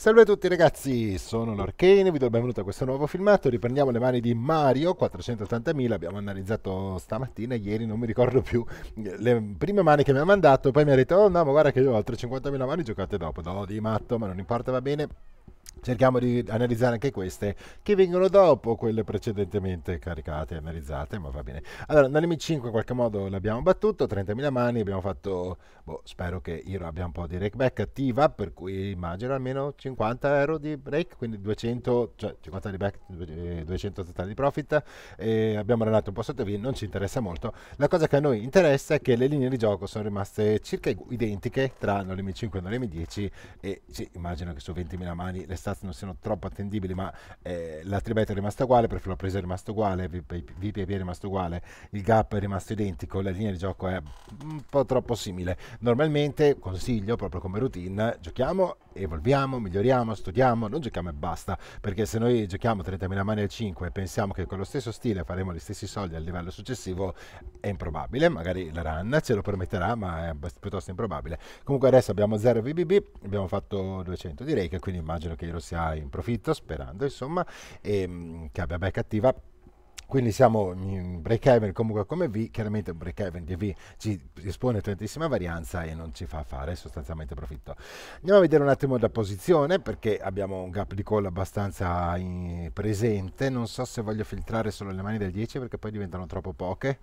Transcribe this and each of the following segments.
Salve a tutti ragazzi, sono l'Arcane, vi do il benvenuto a questo nuovo filmato, riprendiamo le mani di Mario 480.000, abbiamo analizzato stamattina, ieri non mi ricordo più le prime mani che mi ha mandato, poi mi ha detto oh no ma guarda che io ho altre 50.000 mani giocate dopo, no di matto ma non importa va bene cerchiamo di analizzare anche queste che vengono dopo quelle precedentemente caricate e analizzate ma va bene allora nell'M5 in qualche modo l'abbiamo battuto 30.000 mani abbiamo fatto boh, spero che io abbia un po' di rake back attiva per cui immagino almeno 50 euro di break quindi 200 cioè 50 di back 200 eh, totali di profit e abbiamo rallato un po' sotto via non ci interessa molto la cosa che a noi interessa è che le linee di gioco sono rimaste circa identiche tra nell'M5 e nell'M10 e sì, immagino che su 20.000 mani le stats non siano troppo attendibili, ma eh, la tribetta è rimasta uguale, per la presa è rimasta uguale, VPP è rimasto uguale, il gap è rimasto identico, la linea di gioco è un po' troppo simile. Normalmente consiglio proprio come routine, giochiamo evolviamo, miglioriamo, studiamo, non giochiamo e basta, perché se noi giochiamo 30.000 mani al 5 e pensiamo che con lo stesso stile faremo gli stessi soldi al livello successivo, è improbabile, magari la run ce lo permetterà, ma è piuttosto improbabile. Comunque adesso abbiamo 0 VBB, abbiamo fatto 200 di rake, quindi immagino che io lo sia in profitto, sperando insomma, e ehm, che abbia back attiva quindi siamo in break even comunque come V, chiaramente un break even di V ci espone tantissima varianza e non ci fa fare sostanzialmente profitto. Andiamo a vedere un attimo la posizione perché abbiamo un gap di call abbastanza presente, non so se voglio filtrare solo le mani del 10 perché poi diventano troppo poche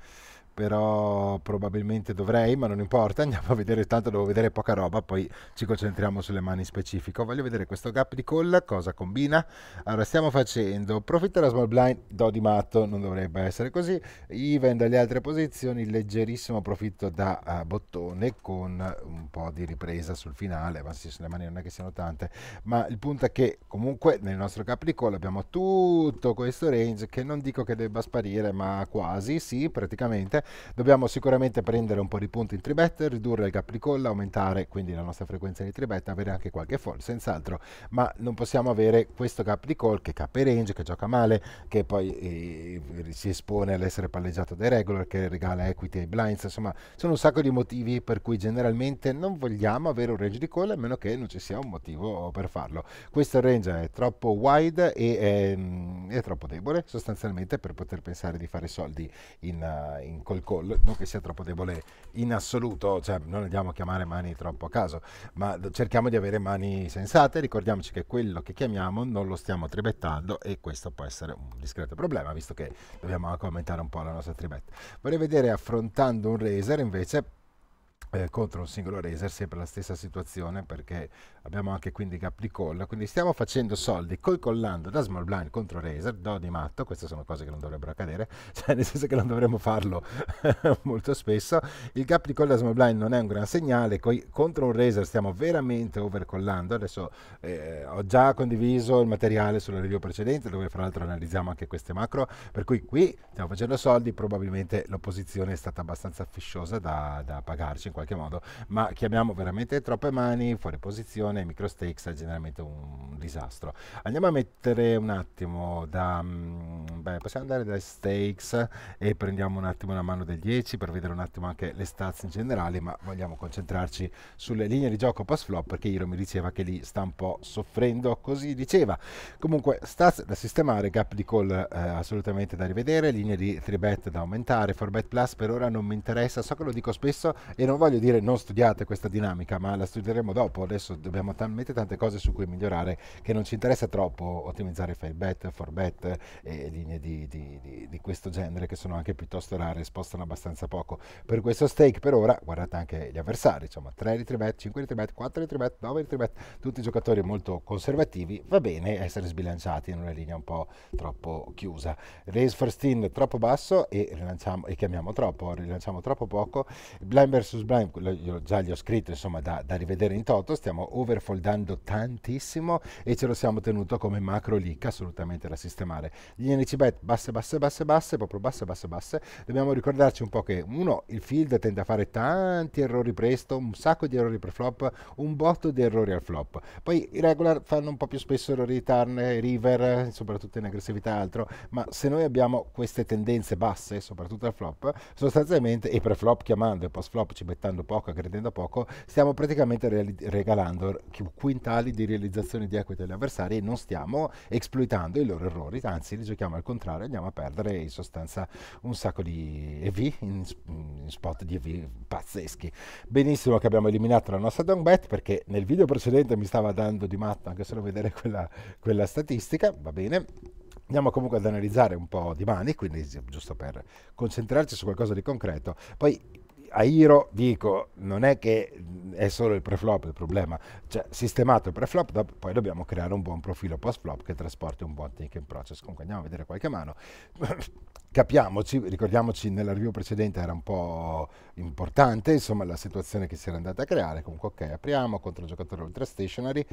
però probabilmente dovrei, ma non importa, andiamo a vedere, tanto devo vedere poca roba, poi ci concentriamo sulle mani in specifico. Voglio vedere questo gap di call, cosa combina. Allora, stiamo facendo profit della small blind, do di matto, non dovrebbe essere così, even dalle altre posizioni, leggerissimo profitto da uh, bottone con un po' di ripresa sul finale, ma sì, sulle mani non è che siano tante, ma il punto è che comunque nel nostro gap di call abbiamo tutto questo range che non dico che debba sparire, ma quasi, sì, praticamente Dobbiamo sicuramente prendere un po' di punti in tribet, ridurre il gap di colla, aumentare quindi la nostra frequenza di tribet, avere anche qualche fall, senz'altro, ma non possiamo avere questo gap di call che cap range, che gioca male, che poi eh, si espone all'essere palleggiato dai regular, che regala equity ai blinds, insomma, sono un sacco di motivi per cui generalmente non vogliamo avere un range di call a meno che non ci sia un motivo per farlo. Questo range è troppo wide e è, ehm, è troppo debole sostanzialmente per poter pensare di fare soldi in, uh, in call col call, non che sia troppo debole in assoluto, cioè non andiamo a chiamare mani troppo a caso, ma cerchiamo di avere mani sensate, ricordiamoci che quello che chiamiamo non lo stiamo tribettando e questo può essere un discreto problema, visto che dobbiamo anche aumentare un po' la nostra tribetta. Vorrei vedere affrontando un Razer invece eh, contro un singolo Razer sempre la stessa situazione perché abbiamo anche quindi gap di colla, quindi stiamo facendo soldi col collando da Small Blind contro Razer, do di matto, queste sono cose che non dovrebbero accadere, cioè nel senso che non dovremmo farlo molto spesso, il gap di colla da Small Blind non è un gran segnale, coi, contro un Razer stiamo veramente overcollando, adesso eh, ho già condiviso il materiale sulla review precedente dove fra l'altro analizziamo anche queste macro, per cui qui stiamo facendo soldi, probabilmente l'opposizione è stata abbastanza fisciosa da, da pagarci in qualche modo, ma chiamiamo veramente troppe mani, fuori posizione, e stakes è generalmente un disastro. Andiamo a mettere un attimo da... Mm, beh, possiamo andare dai stakes e prendiamo un attimo la mano del 10 per vedere un attimo anche le stats in generale, ma vogliamo concentrarci sulle linee di gioco post flop perché Iro mi diceva che lì sta un po' soffrendo, così diceva. Comunque, stats da sistemare, gap di call eh, assolutamente da rivedere, linee di 3bet da aumentare, 4bet plus per ora non mi interessa, so che lo dico spesso e non voglio dire non studiate questa dinamica, ma la studieremo dopo, adesso dobbiamo abbiamo talmente tante cose su cui migliorare che non ci interessa troppo ottimizzare file bet, for bet e linee di, di, di, di, questo genere che sono anche piuttosto rare e spostano abbastanza poco. Per questo stake per ora guardate anche gli avversari, insomma 3 retry bet, 5 retry bet, 4 retry bet, 9 retry bet, tutti giocatori molto conservativi, va bene essere sbilanciati in una linea un po' troppo chiusa. Raise first in troppo basso e, e chiamiamo troppo, rilanciamo troppo poco. Blind versus blind, già gli ho scritto insomma da, da rivedere in toto, stiamo over mover foldando tantissimo e ce lo siamo tenuto come macro leak assolutamente da sistemare. Gli NC bet basse, basse, basse, basse, proprio basse, basse, basse. Dobbiamo ricordarci un po' che uno, il field tende a fare tanti errori presto, un sacco di errori per flop, un botto di errori al flop. Poi i regular fanno un po' più spesso errori di turn, river, soprattutto in aggressività e altro, ma se noi abbiamo queste tendenze basse, soprattutto al flop, sostanzialmente e pre flop chiamando e post flop ci mettendo poco, credendo poco, stiamo praticamente regalando quintali di realizzazione di equity agli avversari e non stiamo esploitando i loro errori, anzi li giochiamo al contrario, andiamo a perdere in sostanza un sacco di EV, in, in spot di EV pazzeschi. Benissimo che abbiamo eliminato la nostra down bet perché nel video precedente mi stava dando di matto anche solo vedere quella, quella statistica, va bene. Andiamo comunque ad analizzare un po' di mani, quindi giusto per concentrarci su qualcosa di concreto. Poi a Iro dico, non è che è solo il preflop il problema, cioè sistemato il preflop, poi dobbiamo creare un buon profilo post flop che trasporti un buon thinking process. Comunque andiamo a vedere qualche mano. Capiamoci, ricordiamoci nella review precedente era un po' importante, insomma la situazione che si era andata a creare, comunque ok, apriamo contro il giocatore ultra stationary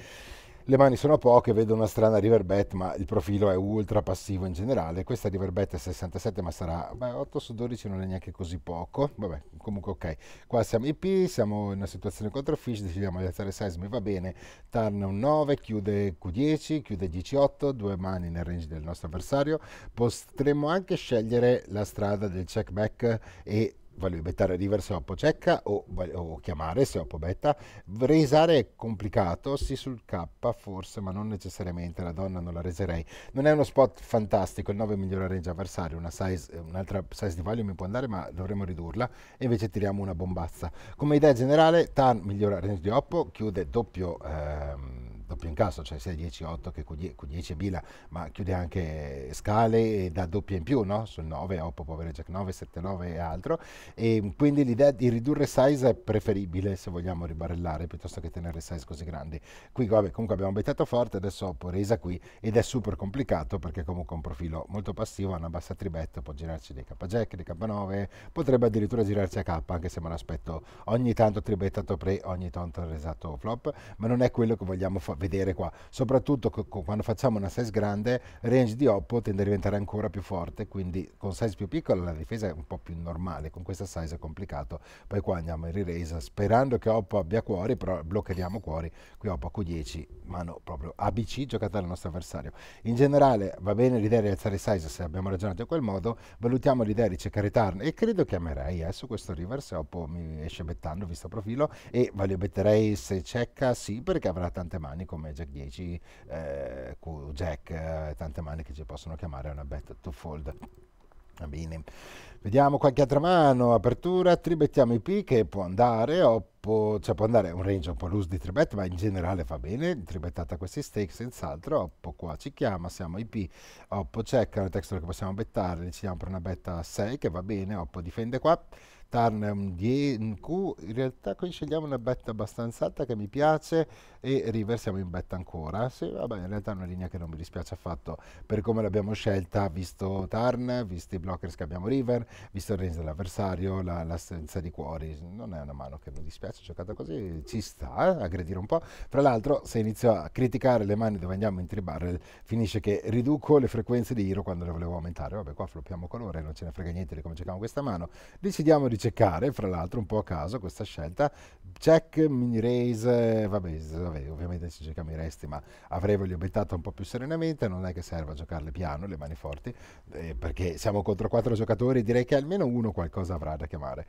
le mani sono poche, vedo una strana riverbet, ma il profilo è ultra passivo in generale. Questa riverbet è 67, ma sarà beh, 8 su 12 non è neanche così poco. Vabbè, comunque ok. Qua siamo IP, siamo in una situazione contro Fish, decidiamo di alzare size, mi va bene. Turn un 9, chiude Q10, chiude 18, due mani nel range del nostro avversario. Potremmo anche scegliere la strada del check back e voglio bettare river se oppo cecca o, o, chiamare se oppo betta. Resare è complicato, sì sul K forse, ma non necessariamente, la donna non la reserei. Non è uno spot fantastico, il 9 migliora range avversario, un'altra size, size di value mi può andare, ma dovremmo ridurla e invece tiriamo una bombazza. Come idea generale, Tan migliora range di oppo, chiude doppio... Ehm, doppio incasso, cioè sia 10-8 che Q10 Bila, ma chiude anche scale da doppia in più, no? sul 9, Oppo può avere Jack 9, 7-9 e altro, e quindi l'idea di ridurre size è preferibile se vogliamo ribarellare piuttosto che tenere size così grandi. Qui vabbè, comunque abbiamo bettato forte, adesso Oppo resa qui ed è super complicato perché comunque ha un profilo molto passivo, ha una bassa tribetta, può girarci dei K-Jack, dei K9, potrebbe addirittura girarci a K anche se me l'aspetto ogni tanto tribettato pre, ogni tanto resato flop, ma non è quello che vogliamo fare vedere qua, soprattutto quando facciamo una size grande, range di Oppo tende a diventare ancora più forte, quindi con size più piccola la difesa è un po' più normale, con questa size è complicato, poi qua andiamo in re-raise sperando che Oppo abbia cuori, però bloccheremo cuori, qui Oppo Q10, mano proprio ABC giocata dal nostro avversario. In generale va bene l'idea di alzare size se abbiamo ragionato in quel modo, valutiamo l'idea di cercare turn e credo chiamerei eh, su questo se Oppo mi esce bettando visto profilo e voglio betterei se cecca sì perché avrà tante mani mani come Jack 10, eh, Jack, eh, tante mani che ci possono chiamare una bet to fold. Va bene, vediamo qualche altra mano, apertura, tribettiamo i P che può andare, oppo, cioè può andare un range un po' loose di tribet, ma in generale fa bene, tribettata questi stake senz'altro, oppo qua ci chiama, siamo i P, oppo check, è una texture che possiamo bettare, decidiamo per una betta 6 che va bene, oppo difende qua, portarne un 10 in Q, in realtà qui scegliamo una betta abbastanza alta che mi piace e riversiamo in betta ancora, sì vabbè in realtà è una linea che non mi dispiace affatto per come l'abbiamo scelta, visto Tarn, visto i blockers che abbiamo river, visto il range dell'avversario, l'assenza di cuori, non è una mano che mi dispiace giocata così, ci sta, eh, aggredire un po', fra l'altro se inizio a criticare le mani dove andiamo in tribarrel finisce che riduco le frequenze di Hero quando le volevo aumentare, vabbè qua floppiamo colore, non ce ne frega niente di come giochiamo questa mano, decidiamo di accecare, fra l'altro un po' a caso questa scelta, Jack mini race, eh, vabbè, vabbè ovviamente si cercava i resti, ma avrei voglio bettata un po' più serenamente, non è che serva giocarle piano, le mani forti, eh, perché siamo contro quattro giocatori, direi che almeno uno qualcosa avrà da chiamare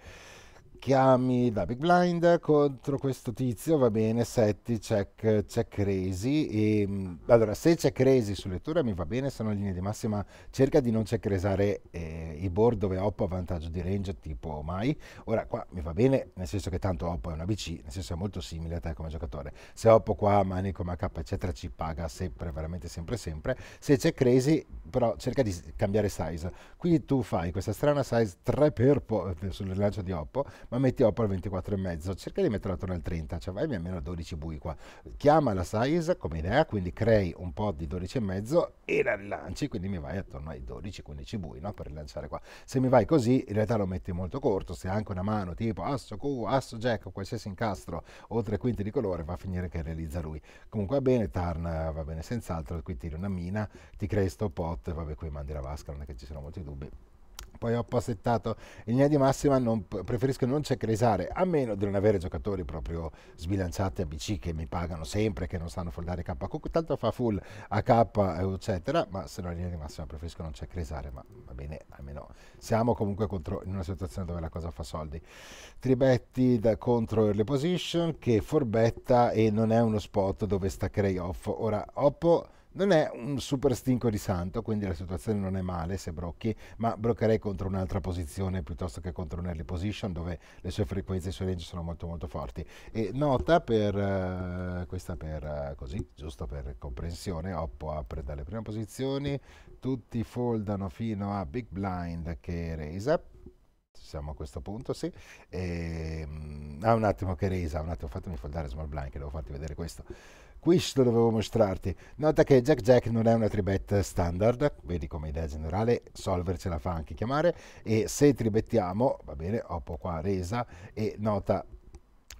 chiami da Big Blind contro questo tizio, va bene, setti, check, check crazy. E, ehm, allora, se c'è crazy su lettura mi va bene, se no linea di massima cerca di non check resare eh, i board dove Oppo ha vantaggio di range tipo mai. Ora qua mi va bene, nel senso che tanto Oppo è una BC, nel senso è molto simile a te come giocatore. Se Oppo qua, Manico, MK, eccetera, ci paga sempre, veramente sempre, sempre. Se c'è crazy però cerca di cambiare size. Qui tu fai questa strana size 3 per eh, sul rilancio di Oppo, ma metti Oppo al 24,5, cerca di metterla attorno al 30, cioè vai almeno a 12 bui qua. Chiama la size come idea, quindi crei un po' di 12,5 e la rilanci, quindi mi vai attorno ai 12-15 bui no? per rilanciare qua. Se mi vai così, in realtà lo metti molto corto, se hai anche una mano tipo asso Q, asso jack, qualsiasi incastro o tre quinti di colore, va a finire che realizza lui. Comunque va bene, Tarn va bene senz'altro, qui tiri una mina, ti crei sto posto slot, vabbè qui mandi la vasca, non è che ci siano molti dubbi. Poi ho passettato in linea di massima, non, preferisco non cecresare, a meno di non avere giocatori proprio sbilanciati a BC che mi pagano sempre, che non sanno foldare K, tanto fa full AK, eh, eccetera, ma se no in linea di massima preferisco non cecresare, ma va bene, almeno siamo comunque contro, in una situazione dove la cosa fa soldi. Tribetti da, contro early position che forbetta e non è uno spot dove staccherei off. Ora, Oppo non è un super stinco di santo, quindi la situazione non è male se brocchi, ma broccherei contro un'altra posizione piuttosto che contro un early position dove le sue frequenze e i suoi range sono molto molto forti. E nota per uh, questa per uh, così, giusto per comprensione, Oppo apre dalle prime posizioni, tutti foldano fino a Big Blind che raise up siamo a questo punto, sì. E, ehm, ah, un attimo che risa, un attimo, fatemi foldare Small Blind che devo farti vedere questo. Questo dovevo mostrarti. Nota che Jack Jack non è una tribet standard, vedi come idea generale, Solver ce la fa anche chiamare, e se tribettiamo, va bene, ho qua resa, e nota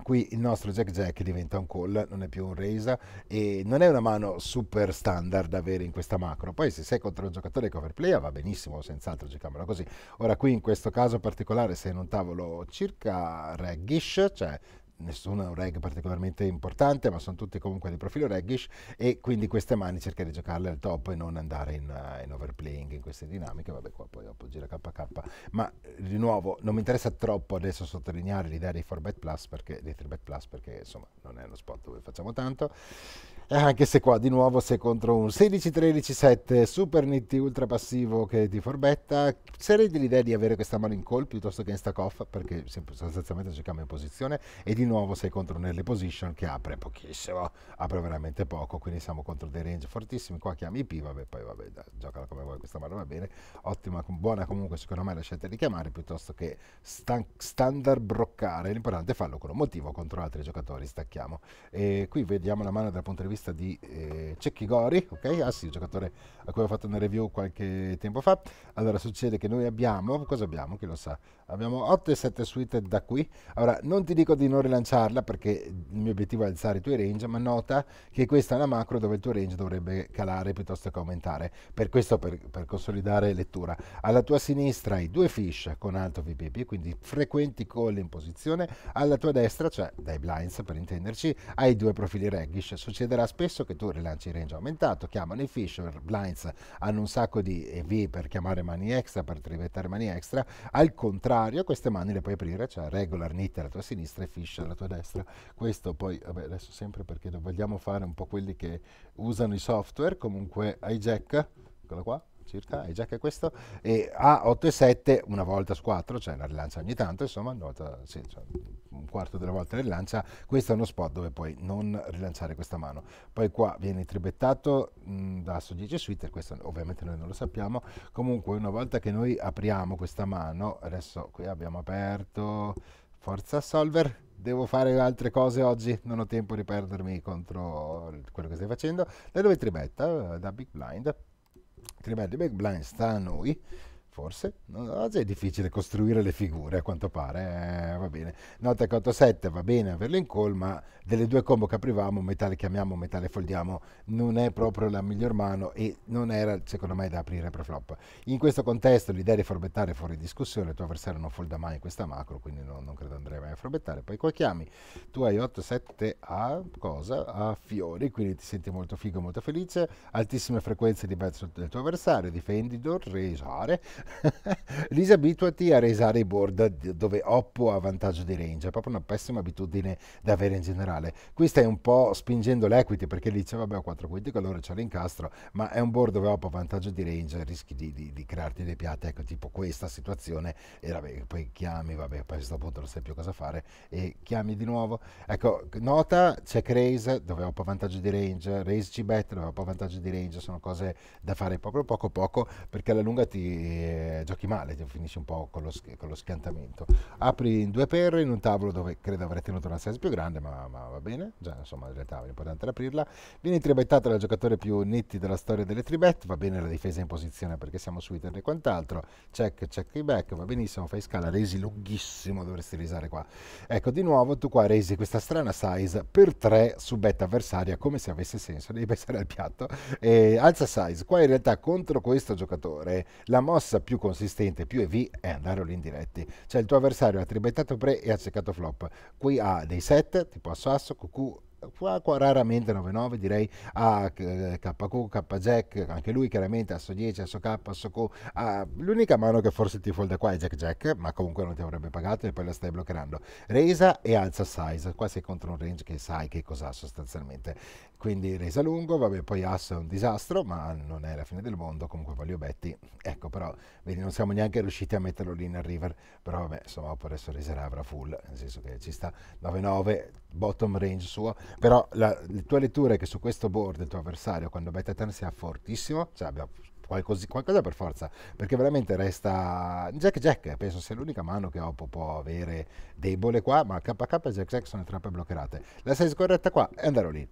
Qui il nostro jack jack diventa un call, non è più un raise e non è una mano super standard da avere in questa macro. Poi se sei contro un giocatore cover player va benissimo, senz'altro giocamelo così. Ora qui in questo caso particolare sei in un tavolo circa reggish, cioè nessuno è un reg particolarmente importante, ma sono tutti comunque di profilo reggish e quindi queste mani cercare di giocarle al top e non andare in, uh, in overplaying in queste dinamiche, vabbè qua poi dopo gira KK, ma eh, di nuovo non mi interessa troppo adesso sottolineare l'idea dei 4bet plus perché dei 3bet plus perché insomma non è uno spot dove facciamo tanto. E eh, anche se qua di nuovo sei contro un 16-13-7 super nitti ultra passivo che ti forbetta, sarei dell'idea di avere questa mano in call piuttosto che in stack off perché sostanzialmente cerchiamo in posizione e di nuovo sei contro un early position che apre pochissimo, apre veramente poco, quindi siamo contro dei range fortissimi, qua chiami IP, vabbè poi vabbè, da, giocala come vuoi questa mano va bene, ottima, buona comunque secondo me la scelta di chiamare piuttosto che stan standard broccare, l'importante è farlo con un motivo contro altri giocatori, stacchiamo. E qui vediamo la mano dal punto di vista l'intervista di eh, Cecchi Gori, ok? Ah sì, il giocatore a cui ho fatto una review qualche tempo fa. Allora succede che noi abbiamo, cosa abbiamo? Chi lo sa? Abbiamo 8 e 7 suite da qui. Allora non ti dico di non rilanciarla perché il mio obiettivo è alzare i tuoi range, ma nota che questa è una macro dove il tuo range dovrebbe calare piuttosto che aumentare. Per questo, per, per consolidare lettura. Alla tua sinistra hai due fish con alto VPP, quindi frequenti call in posizione. Alla tua destra, cioè dai blinds per intenderci, hai due profili reggish. Succederà capiterà spesso che tu rilanci il range aumentato, chiamano i Fisher, blinds hanno un sacco di EV per chiamare mani extra, per trivettare mani extra, al contrario queste mani le puoi aprire, cioè regular knit alla tua sinistra e Fisher alla tua destra. Questo poi, vabbè, adesso sempre perché vogliamo fare un po' quelli che usano i software, comunque hijack, eccolo qua, circa, è già che questo, e a 8 e 7 una volta su 4, cioè la rilancia ogni tanto, insomma una volta, sì, cioè un quarto della volta rilancia, questo è uno spot dove puoi non rilanciare questa mano. Poi qua viene tribettato mm, da Asso 10 Suite, questo ovviamente noi non lo sappiamo, comunque una volta che noi apriamo questa mano, adesso qui abbiamo aperto Forza Solver, devo fare altre cose oggi, non ho tempo di perdermi contro quello che stai facendo, da dove tribetta da Big Blind. tri bè di bèk blanj sta nou yi, Forse? Oggi è difficile costruire le figure, a quanto pare. Eh, va bene. Nota 7 va bene averle in call, ma delle due combo che aprivamo, metà le chiamiamo, metà le foldiamo, non è proprio la miglior mano e non era, secondo me, da aprire pre flop. In questo contesto l'idea di forbettare è fuori discussione, il tuo avversario non folda mai questa macro, quindi no, non credo andrei mai a forbettare. Poi qua chiami, tu hai 8-7 a cosa? A fiori, quindi ti senti molto figo, molto felice, altissime frequenze di bet del tuo avversario, difendi, dorresare Lisa, abituati a resare i board dove Oppo ha vantaggio di range, è proprio una pessima abitudine da avere in generale. Qui stai un po' spingendo l'equity perché dice vabbè ho 4 quintico, allora c'è l'incastro, ma è un board dove Oppo ha vantaggio di range, rischi di, di, di crearti dei piatte, ecco tipo questa situazione e vabbè, poi chiami, vabbè, poi a questo punto non sai più cosa fare e chiami di nuovo. Ecco, nota check raise dove Oppo ha vantaggio di range, raise C bet dove Oppo ha vantaggio di range, sono cose da fare proprio poco poco perché alla lunga ti giochi male, finisci un po' con lo, con lo, schiantamento. Apri in due perre in un tavolo dove credo avrei tenuto una size più grande, ma, ma, va bene, già insomma in realtà è importante aprirla. Vieni tribettato dal giocatore più netti della storia delle tribet, va bene la difesa in posizione perché siamo su Italy e quant'altro, check, check i back, va benissimo, fai scala, resi lunghissimo dovresti risare qua. Ecco, di nuovo tu qua resi questa strana size per tre su betta avversaria come se avesse senso, devi pensare al piatto, e alza size, qua in realtà contro questo giocatore la mossa più consistente, più EV, è andare all diretti. Cioè il tuo avversario ha tribettato pre e ha cercato flop. Qui ha dei set, tipo asso asso, QQ, Qua, qua, raramente 9-9 direi a eh, KQ, KJack, anche lui chiaramente Asso 10, Asso K, Asso Q ah, l'unica mano che forse ti folda qua è Jack Jack ma comunque non ti avrebbe pagato e poi la stai bloccando Resa e alza size, qua sei contro un range che sai che cos'ha sostanzialmente quindi resa lungo, vabbè poi Asso è un disastro, ma non è la fine del mondo, comunque voglio Betti, ecco però, vedi non siamo neanche riusciti a metterlo lì nel river, però vabbè insomma per adesso reserà avrà full, nel senso che ci sta 9-9, bottom range suo, però la, la, tua lettura è che su questo board il tuo avversario quando Betta Tan sia fortissimo, cioè abbia Qualcosa, qualcosa, per forza, perché veramente resta Jack Jack, penso sia l'unica mano che Oppo può avere debole qua, ma KK e Jack Jack sono le bloccherate. La 6 scorretta qua e andare lì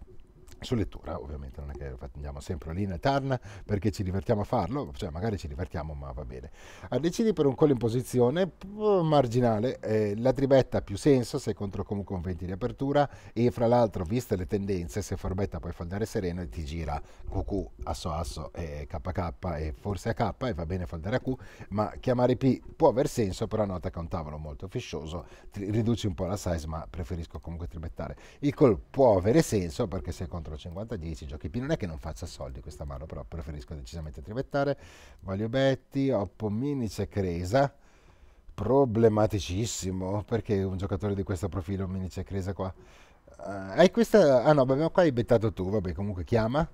su lettura ovviamente non è che andiamo sempre lì in eterna perché ci divertiamo a farlo, cioè magari ci divertiamo ma va bene. A ah, decidi per un collo in posizione mm, marginale, eh, la tribetta ha più senso se contro comunque un 20 di apertura e fra l'altro viste le tendenze se forbetta puoi faldare sereno e ti gira QQ, asso asso e KK e forse AK e va bene faldare a Q, ma chiamare P può aver senso però nota che è un tavolo molto fiscioso, riduci un po' la size ma preferisco comunque tribettare. Il call può avere senso perché se contro 4, 50, 10, giochi P. Non è che non faccia soldi questa mano, però preferisco decisamente trivettare. Voglio Betti, Oppo Minice Cresa. Problematicissimo, perché un giocatore di questo profilo Minice Cresa qua. Uh, hai questa... Ah no, abbiamo qua hai bettato tu, vabbè comunque chiama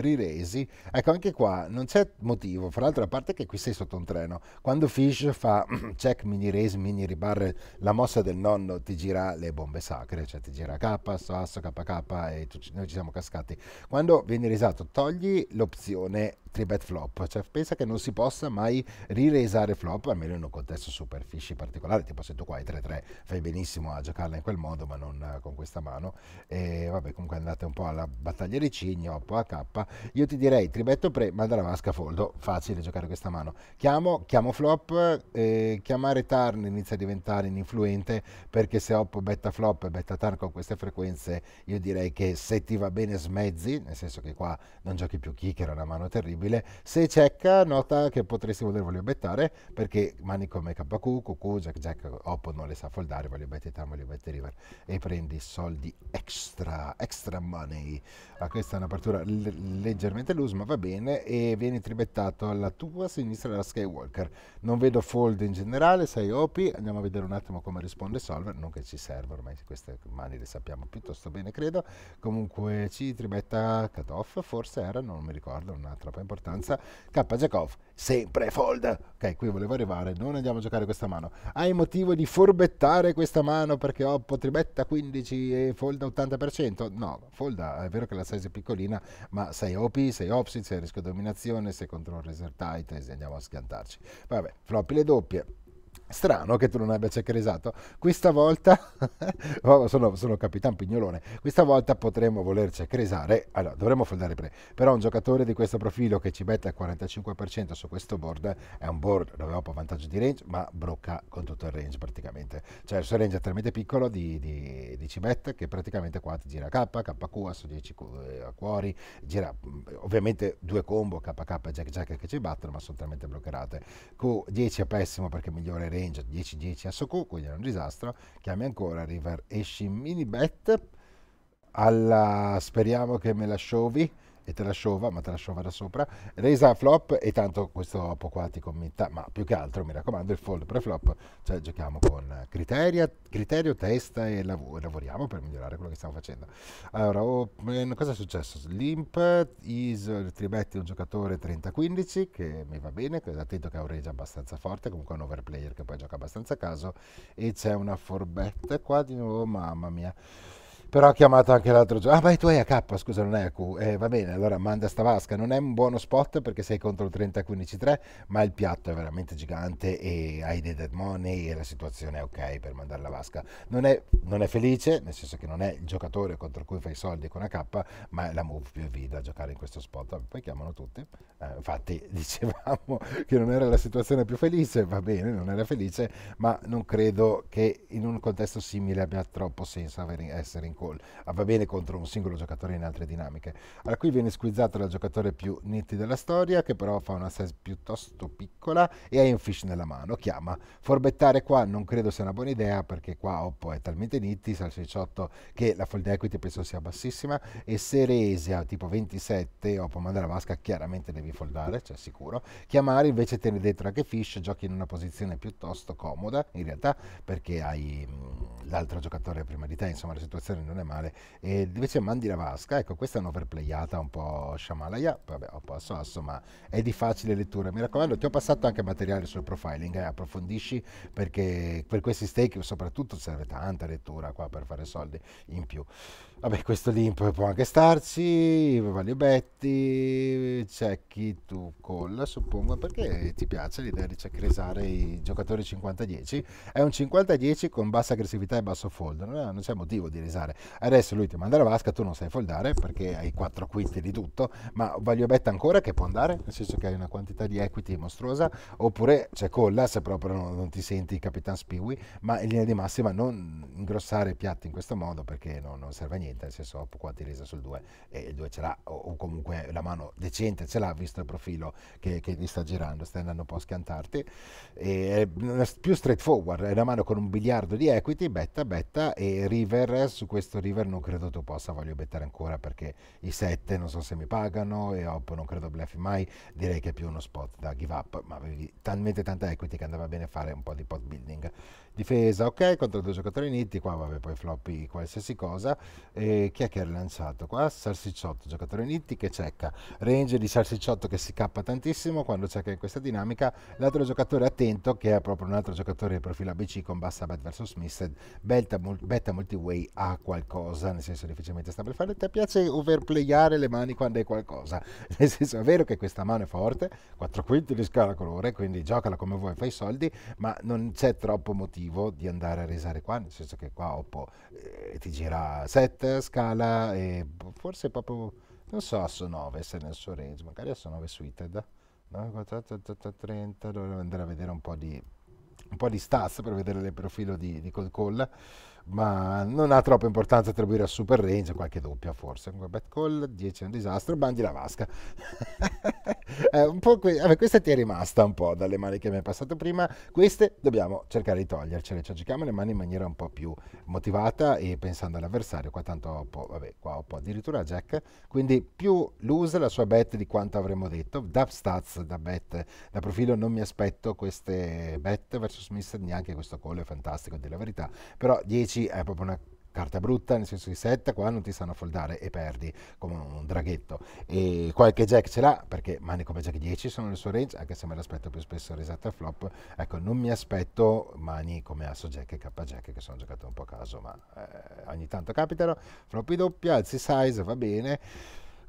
riresi, ecco anche qua non c'è motivo, fra l'altro a parte che qui sei sotto un treno, quando Fish fa check mini raise, mini ribarre, la mossa del nonno ti gira le bombe sacre, cioè ti gira K, Sasso, KK e tu, noi ci siamo cascati, quando vieni risato togli l'opzione 3 bet flop, cioè pensa che non si possa mai riresare flop, almeno in un contesto super fishy particolare, tipo se tu qua hai 3-3 fai benissimo a giocarla in quel modo ma non eh, con questa mano, e vabbè comunque andate un po' alla battaglia di cigno, poi K. Io ti direi tribetto pre, ma dalla vasca foldo, facile giocare questa mano. Chiamo, chiamo flop, eh, chiamare turn inizia a diventare ininfluente perché se ho betta flop e betta turn con queste frequenze io direi che se ti va bene smezzi, nel senso che qua non giochi più kicker, è una mano terribile. Se checka, nota che potresti voler voglio bettare perché mani come KQ, QQ, Jack Jack, Oppo non le sa foldare, voglio bettare turn, voglio bettare river e prendi soldi extra, extra money. Ah, questa è un'apertura lì leggermente loose, ma va bene, e vieni tribettato alla tua sinistra della Skywalker. Non vedo fold in generale, sei OP, andiamo a vedere un attimo come risponde Solver, non che ci serva, ormai queste mani le sappiamo piuttosto bene, credo. Comunque ci tribetta cutoff, forse era, non mi ricordo, non ha troppa importanza. K Jakov, sempre fold! Ok, qui volevo arrivare, non andiamo a giocare questa mano. Hai motivo di forbettare questa mano perché ho tribetta 15 e fold 80%? No, fold è vero che la size è piccolina, ma sei OP, sei opsi, sei rischio dominazione, sei control reserve tight e andiamo a schiantarci. Vabbè, floppy le doppie, Strano che tu non abbia ceccheresato. Questa volta, oh, sono, sono Capitan Pignolone, questa volta potremmo voler ceccheresare, allora dovremmo foldare pre, però un giocatore di questo profilo che ci mette al 45% su questo board è un board dove ho vantaggio di range, ma brocca con tutto il range praticamente. Cioè il suo range è talmente piccolo di, di, di cibet che praticamente qua ti gira K, KQ, su 10 a cuori, gira ovviamente due combo KK e Jack Jack che ci battono, ma sono talmente bloccherate. Q10 è pessimo perché migliora il range range 10-10 a Soku, quindi era un disastro. Chiami ancora River Esci Minibet. Alla, speriamo che me la sciovi e Terasciova, ma Terasciova da sopra, resa flop e tanto questo Oppo qua ti commenta, ma più che altro mi raccomando il fold pre-flop, cioè giochiamo con criteria, criterio, testa e lav lavoriamo per migliorare quello che stiamo facendo. Allora, oh, eh, cosa è successo? Limp, ISO, Tribetti, un giocatore 30-15 che mi va bene, attento che ha un range abbastanza forte, comunque è un overplayer che poi gioca abbastanza a caso e c'è una forbetta qua di nuovo, mamma mia. Però ha chiamato anche l'altro giorno. Ah, ma tu hai AK, scusa, non è AQ. Eh, va bene, allora manda sta vasca. Non è un buono spot perché sei contro il 30-15-3, ma il piatto è veramente gigante e hai dei dead money e la situazione è ok per mandare la vasca. Non è, non è felice, nel senso che non è il giocatore contro cui fai soldi con AK, ma è la move più vita a giocare in questo spot. Poi chiamano tutti. Eh, infatti dicevamo che non era la situazione più felice, va bene, non era felice, ma non credo che in un contesto simile abbia troppo senso essere in col, va bene contro un singolo giocatore in altre dinamiche. Allora qui viene squizzato dal giocatore più nitti della storia, che però fa una size piuttosto piccola e ha un fish nella mano, chiama. Forbettare qua non credo sia una buona idea perché qua Oppo è talmente nitti, al 18, che la fold equity penso sia bassissima e se resi a tipo 27 Oppo manda la vasca chiaramente devi foldare, cioè sicuro. Chiamare invece tieni dentro anche fish, giochi in una posizione piuttosto comoda in realtà perché hai mm, l'altro giocatore prima di te, insomma la situazione non non è male. E invece mandi la vasca, ecco, questa è un'overplayata un po' sciamalaya, vabbè, un po' sasso, ma è di facile lettura. Mi raccomando, ti ho passato anche materiale sul profiling, eh, approfondisci perché per questi stake soprattutto serve tanta lettura qua per fare soldi in più. Vabbè, questo link può anche starci, Valio Betti, c'è chi tu colla, suppongo, perché ti piace l'idea di cresare i giocatori 50-10? È un 50-10 con bassa aggressività e basso fold, non c'è motivo di risare. Adesso lui ti manda la vasca, tu non sai foldare perché hai quattro quinte di tutto, ma voglio bet ancora che può andare, nel senso che hai una quantità di equity mostruosa, oppure c'è colla se proprio non, non ti senti Capitan Spiwi, ma in linea di massima non ingrossare i piatti in questo modo perché non, non serve a niente, nel senso qua ti resa sul 2 e il 2 ce l'ha, o, o, comunque la mano decente ce l'ha visto il profilo che, che gli sta girando, stai andando un po' a schiantarti. E, è più straightforward, è una mano con un biliardo di equity, betta, betta e river su questo questo River non credo tu possa, voglio bettare ancora perché i 7 non so se mi pagano e Hop non credo bluffi mai, direi che è più uno spot da give up, ma avevi talmente tanta equity che andava bene fare un po' di pot building. Difesa ok, contro due giocatori nitti, qua vabbè poi floppy qualsiasi cosa, e chi è che ha rilanciato qua? Salsicciotto, giocatore nitti che cecca, range di Salsicciotto che si cappa tantissimo quando cecca in questa dinamica, l'altro giocatore attento che è proprio un altro giocatore di profilo ABC con bassa bet vs missed, beta, multiway way qualcosa, nel senso difficilmente stabile fare, ti piace overplayare le mani quando è qualcosa, nel senso è vero che questa mano è forte, 4 quinti di scala colore, quindi giocala come vuoi, fai i soldi, ma non c'è troppo motivo di andare a risare qua, nel senso che qua Oppo eh, ti gira 7 scala e forse proprio, non so, su 9 se nel suo range, magari a su 9 suited, 30, dovremmo andare a vedere un po' di un po' di stats per vedere il profilo di, di Col Call ma non ha troppa importanza attribuire a Super Range, qualche doppia forse. Comunque Bad Call 10 è un disastro, bandi la vasca. eh, un po que- vabbè, questa ti è rimasta un po' dalle mani che mi hai passato prima, queste dobbiamo cercare di togliercele, Ci giochiamo le mani in maniera un po' più motivata e pensando all'avversario, qua tanto ho po', vabbè, qua ho po' addirittura Jack, quindi più lose la sua bet di quanto avremmo detto, da stats, da bet, da profilo non mi aspetto queste bet versus Smith, neanche questo call è fantastico, a la verità, però 10 10 è proprio una carta brutta, nel senso di 7 qua non ti sanno foldare e perdi come un draghetto. E qualche jack ce l'ha, perché mani come jack 10 sono nel suo range, anche se me l'aspetto più spesso risetta flop. Ecco, non mi aspetto mani come asso jack e k jack, che sono giocato un po' a caso, ma eh, ogni tanto capitano. Flop doppia, alzi size, va bene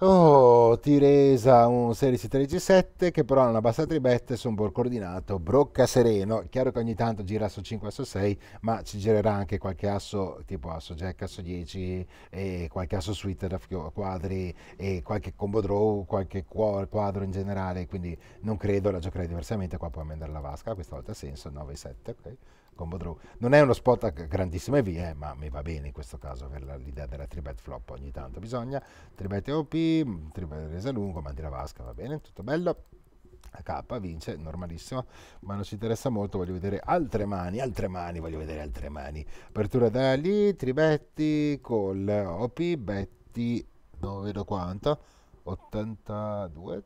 Oh, Tiresa un 16-13-7 che però ha una bassa tribetta e su un bol coordinato, Brocca sereno, chiaro che ogni tanto gira su 5 asso 6 ma ci girerà anche qualche asso tipo asso jack, asso 10 e qualche asso suite a quadri e qualche combo draw, qualche quadro in generale quindi non credo la giocherei diversamente, qua puoi amendare la vasca, questa volta ha senso, 9-7 ok con Bodrow. Non è uno spot a grandissime vie, eh, ma mi va bene in questo caso per l'idea della tribet flop ogni tanto. Bisogna tribet OP, tribet resa lungo, mandi la vasca, va bene, tutto bello. K vince, normalissimo, ma non ci interessa molto, voglio vedere altre mani, altre mani, voglio vedere altre mani. Apertura da lì, Tribetti col OP, Betti, non vedo quanto, 82,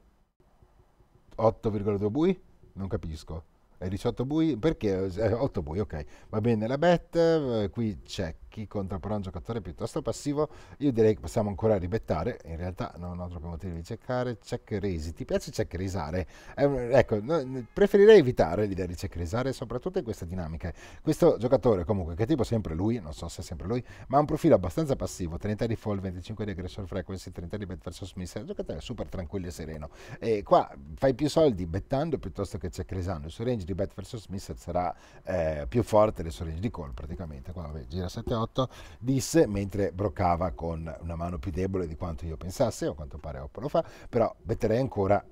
8,2 bui, non capisco. È 18 bui? Perché? 8 eh, bui, ok. Va bene, la bet, eh, qui c'è chi conta però è un giocatore piuttosto passivo, io direi che possiamo ancora ribettare, in realtà non ho troppo motivo di cercare, check raise, ti piace check raisare? Eh, ecco, no, preferirei evitare l'idea di check raisare, soprattutto in questa dinamica. Questo giocatore comunque, che tipo sempre lui, non so se è sempre lui, ma ha un profilo abbastanza passivo, 30 di fall, 25 di aggression frequency, 30 di bet versus miss, è un giocatore super tranquillo e sereno. E qua fai più soldi bettando piuttosto che check raisando, il suo range di bet versus miss sarà eh, più forte del suo range di call praticamente, qua vabbè, gira 7-8, 2018, disse mentre broccava con una mano più debole di quanto io pensassi, o quanto pare Oppo lo fa, però metterei ancora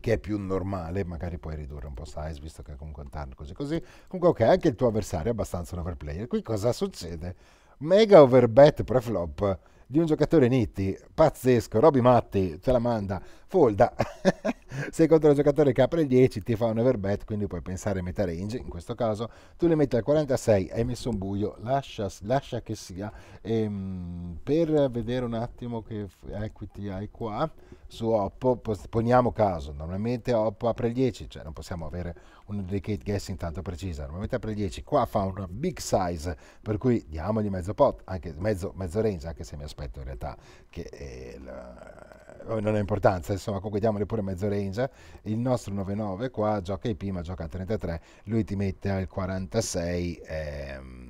che è più normale, magari puoi ridurre un po' size visto che è comunque un turn così così. Comunque ok, anche il tuo avversario è abbastanza un overplayer. Qui cosa succede? Mega overbet preflop di un giocatore Nitti, pazzesco, Roby Matti te la manda, folda. Sei contro il giocatore che apre il 10, ti fa un overbet, quindi puoi pensare a metà range, in questo caso tu le metti al 46, hai messo un buio, lascia, lascia che sia. E, ehm, per vedere un attimo che equity hai qua, su Oppo, poniamo caso, normalmente Oppo apre il 10, cioè non possiamo avere un indicate guessing tanto precisa, normalmente apre il 10, qua fa una big size, per cui diamogli mezzo pot, anche mezzo, mezzo range, anche se mi aspetto in realtà che eh, la, eh, non ha importanza, insomma, comunque diamogli pure mezzo range. Il nostro 9-9 qua gioca IP ma gioca a 33, lui ti mette al 46. Ehm,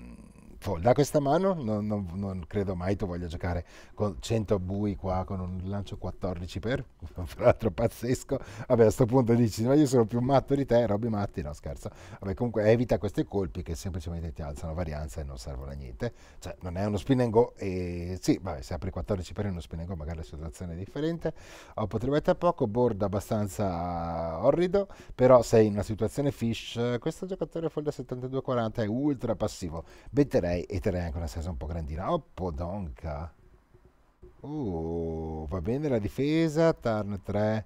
da questa mano non, non, non, credo mai tu voglia giocare con 100 bui qua con un lancio 14 per fra l'altro pazzesco vabbè a questo punto dici ma io sono più matto di te Robby Matti no scherzo vabbè comunque evita questi colpi che semplicemente ti alzano varianza e non servono a niente cioè non è uno spin and go e sì vabbè se apri 14 per uno spin and go magari la situazione è differente o oh, potrebbe essere poco board abbastanza orrido però sei in una situazione fish questo giocatore folda 72-40 è ultra passivo metterei direi, e terrei anche una salsa un po' grandina. Oh, podonca. Uh, va bene la difesa, turn 3.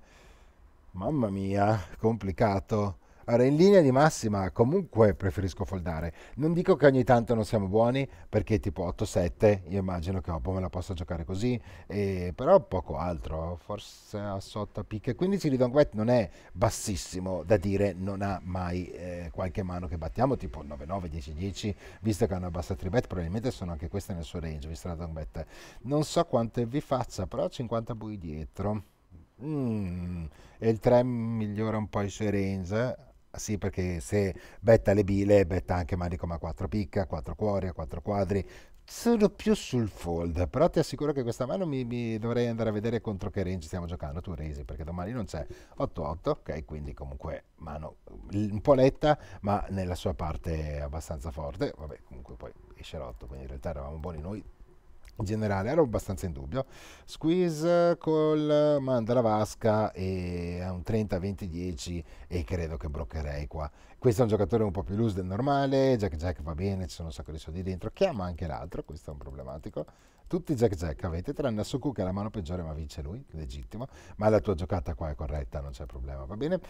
Mamma mia, complicato. Allora, in linea di massima, comunque preferisco foldare. Non dico che ogni tanto non siamo buoni, perché tipo 8-7, io immagino che dopo me la possa giocare così, e, però poco altro, forse a sotto a picche. 15 di Don White non è bassissimo da dire, non ha mai eh, qualche mano che battiamo, tipo 9-9, 10-10, visto che hanno abbassato i bet, probabilmente sono anche queste nel suo range, visto la Don White. Non so quante vi faccia, però 50 bui dietro. Mm. e il 3 migliora un po' i suoi range sì, perché se betta le bile, betta anche mani come a 4 picca, 4 cuori, a 4 quadri. Sono più sul fold, però ti assicuro che questa mano mi, mi dovrei andare a vedere contro che range stiamo giocando tu Resi, perché domani non c'è 8-8, ok, quindi comunque mano un po' letta, ma nella sua parte abbastanza forte, vabbè comunque poi esce l'8, quindi in realtà eravamo buoni noi in generale ero abbastanza in dubbio squeeze col manda la vasca e a un 30 20 10 e credo che bloccherei qua questo è un giocatore un po' più loose del normale jack jack va bene ci sono un sacco di soldi dentro chiama anche l'altro questo è un problematico tutti Jack Jack avete, tranne Asuku che è la mano peggiore ma vince lui, legittimo, ma la tua giocata qua è corretta, non c'è problema, va bene?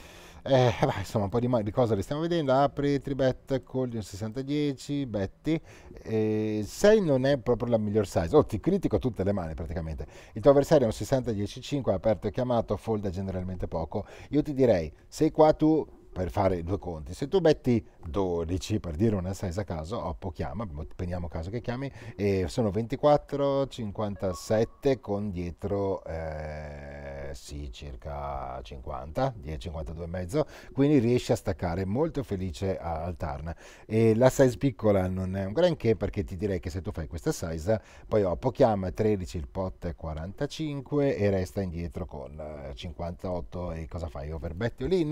Eh, vai, insomma, un po' di, di cose le stiamo vedendo, apri Tribet con eh, il 60-10, Betty, eh, 6 non è proprio la miglior size, oh, ti critico tutte le mani praticamente, il tuo avversario è un 60-10-5, aperto e chiamato, folda generalmente poco, io ti direi, sei qua tu per fare due conti, se tu metti 12 per dire una size a caso, Oppo chiama, prendiamo caso che chiami, e sono 24, 57 con dietro eh, sì, circa 50, 10, 52 e mezzo, quindi riesci a staccare molto felice al Tarn. E la size piccola non è un granché perché ti direi che se tu fai questa size, poi Oppo chiama 13, il pot è 45 e resta indietro con 58 eh, e cosa fai? Overbetti o lean?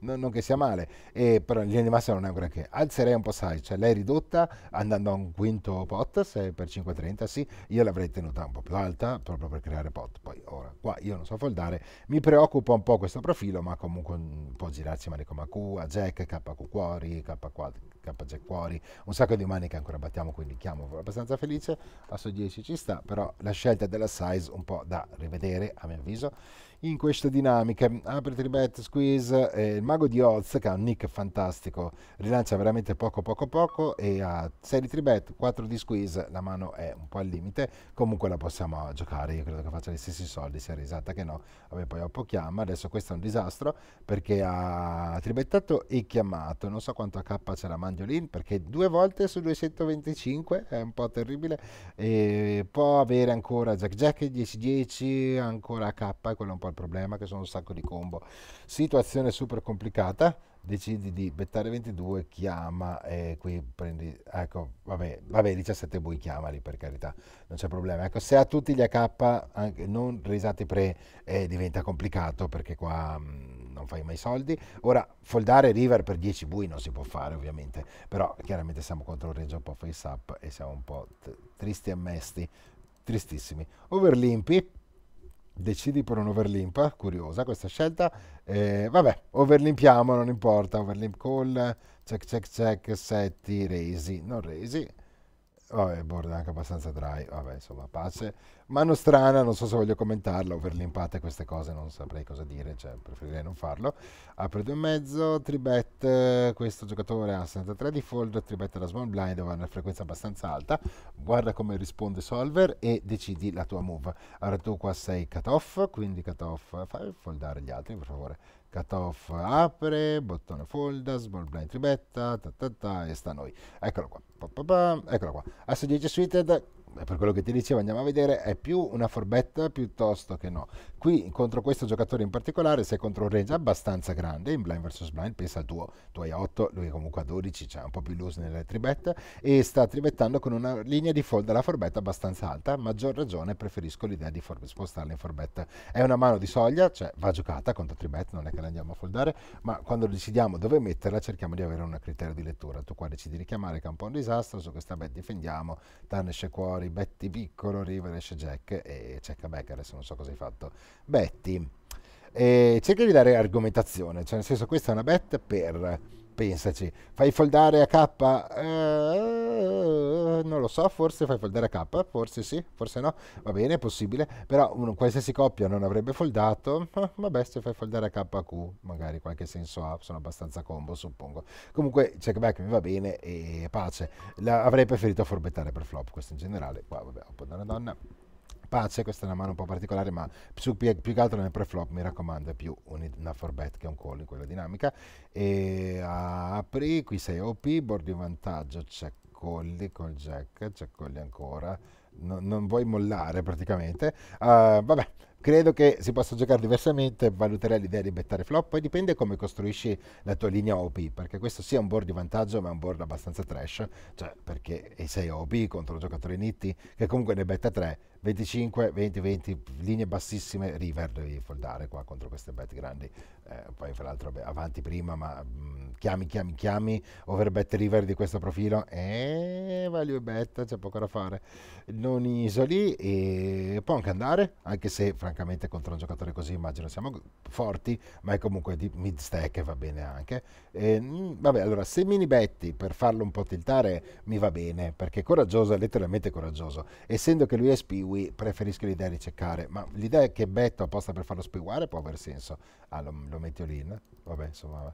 Non, non che sia male, e, però in linea di massima non è un granché. Alzerei un po' Sai, cioè l'hai ridotta andando a un quinto pot, se per 5.30 sì, io l'avrei tenuta un po' più alta proprio per creare pot. Poi ora, qua io non so foldare, mi preoccupa un po' questo profilo, ma comunque può girarsi mani come a Q, a Jack, KQ Cuori, K4, KJ Cuori, un sacco di mani che ancora battiamo, quindi chiamo abbastanza felice, Passo 10 ci sta, però la scelta della size un po' da rivedere a mio avviso in queste dinamiche. Apri Tribet Squeeze, eh, il mago di Oz che ha un nick fantastico, rilancia veramente poco poco poco e ha 6 di Tribet, 4 di Squeeze, la mano è un po' al limite, comunque la possiamo giocare, io credo che faccia gli stessi soldi, sia risata che no. Vabbè poi ho chiama, adesso questo è un disastro perché ha tribettato e chiamato, non so quanto a K c'è la Mandiolin perché due volte su 225 è un po' terribile e può avere ancora Jack Jack 10-10, ancora K, quello un po' qua il problema che sono un sacco di combo. Situazione super complicata, decidi di bettare 22, chiama e qui prendi, ecco, vabbè, vabbè 17 bui chiamali per carità, non c'è problema. Ecco, se ha tutti gli AK anche non risate pre eh, diventa complicato perché qua mh, mm, non fai mai soldi. Ora, foldare river per 10 bui non si può fare ovviamente, però chiaramente siamo contro il range un po' face up e siamo un po' tristi e mesti, tristissimi. Overlimpi decidi per un overlimp, curiosa questa scelta, eh, vabbè, overlimpiamo, non importa, overlimp call, check check check, setti, raisi, non raisi, vabbè, board anche abbastanza dry, vabbè, insomma, pace. Mano strana, non so se voglio commentarla, e queste cose, non saprei cosa dire, cioè, preferirei non farlo. Apre due e mezzo, tribet, eh, questo giocatore ha 73 di fold, tribet la small blind, va a una frequenza abbastanza alta, guarda come risponde solver e decidi la tua move. Allora tu qua sei cut off, quindi cut off, fai foldare gli altri per favore cutoff apre, bottone folda, small blind tribetta, ta ta ta, e sta a noi. Eccolo qua, pa, pa, pa, eccolo qua. Asso 10 suited, per quello che ti dicevo andiamo a vedere, è più una forbetta piuttosto che no. Qui contro questo giocatore in particolare sei contro un range abbastanza grande, in blind vs blind, pensa al tuo, tu hai 8, lui comunque ha 12, c'è cioè un po' più loose nelle tribette e sta tribettando con una linea di fold alla forbetta abbastanza alta, a maggior ragione preferisco l'idea di spostarla in forbetta. È una mano di soglia, cioè va giocata contro tribet, non è che la andiamo a foldare, ma quando decidiamo dove metterla cerchiamo di avere un criterio di lettura. Tu qua decidi di chiamare campo è un disastro, su questa bet difendiamo, Tarnish cuore fuori Betty piccolo, River esce Jack e cerca Becker, adesso non so cosa hai fatto. Betty, cerca di dare argomentazione, cioè nel senso questa è una bet per pensaci, fai foldare a K? Eh, non lo so, forse fai foldare a K, forse sì, forse no, va bene, è possibile, però un, qualsiasi coppia non avrebbe foldato, eh, vabbè se fai foldare a K a Q magari qualche senso ha, sono abbastanza combo suppongo. Comunque checkback mi va bene e pace, La, avrei preferito forbettare per flop questo in generale, qua vabbè, un po' donna donna pace, questa è una mano un po' particolare, ma più, più che altro nel preflop mi raccomando è più un, una forbet che un call in quella dinamica. E apri, qui sei OP, bordi in vantaggio, c'è colli col jack, c'è colli ancora. No, non vuoi mollare praticamente. Uh, vabbè, Credo che si possa giocare diversamente, valuterei l'idea di bettare flop, poi dipende come costruisci la tua linea OP, perché questo sia un board di vantaggio ma è un board abbastanza trash, cioè perché sei OP contro un giocatore nitti che comunque ne betta 3, 25, 20, 20, linee bassissime, river devi foldare qua contro queste bet grandi, eh, poi fra l'altro beh, avanti prima ma mh, mm, chiami, chiami, chiami, overbet river di questo profilo, e eh, value bet, c'è poco da fare, non isoli e può anche andare, anche se fra francamente contro un giocatore così immagino siamo forti, ma è comunque di mid stack e va bene anche. E, mm, vabbè, allora se mini Betti per farlo un po' tiltare mi va bene, perché è coraggioso, è letteralmente coraggioso. Essendo che lui è Spiwi, preferisco l'idea di ceccare, ma l'idea è che Betto apposta per farlo spiware può aver senso. Ah, lo, lo metti lì, vabbè, insomma,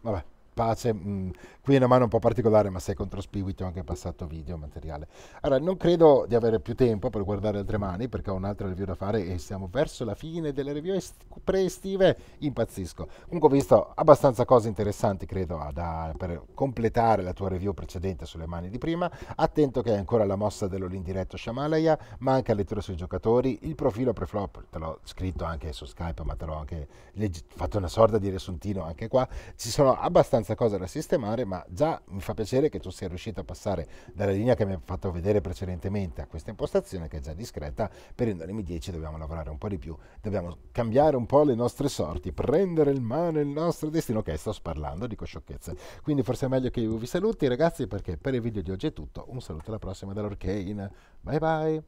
vabbè pace. Mh, mm, qui è una mano un po' particolare, ma se è contro spirito ho anche passato video, materiale. Allora, non credo di avere più tempo per guardare altre mani, perché ho un'altra review da fare e siamo verso la fine delle review pre-estive, impazzisco. Comunque ho visto abbastanza cose interessanti, credo, ah, da, per completare la tua review precedente sulle mani di prima. Attento che hai ancora la mossa dell'Olin diretto Shamalaya, ma anche la lettura sui giocatori, il profilo preflop, te l'ho scritto anche su Skype, ma te l'ho anche legge- fatto una sorta di riassuntino anche qua. Ci sono abbastanza abbastanza cose da sistemare, ma già mi fa piacere che tu sia riuscito a passare dalla linea che mi hai fatto vedere precedentemente a questa impostazione che è già discreta, per il 10 dobbiamo lavorare un po' di più, dobbiamo cambiare un po' le nostre sorti, prendere il mano il nostro destino, ok sto sparlando, dico sciocchezze, quindi forse è meglio che io vi saluti ragazzi perché per il video di oggi è tutto, un saluto alla prossima dall'Orcane, bye bye!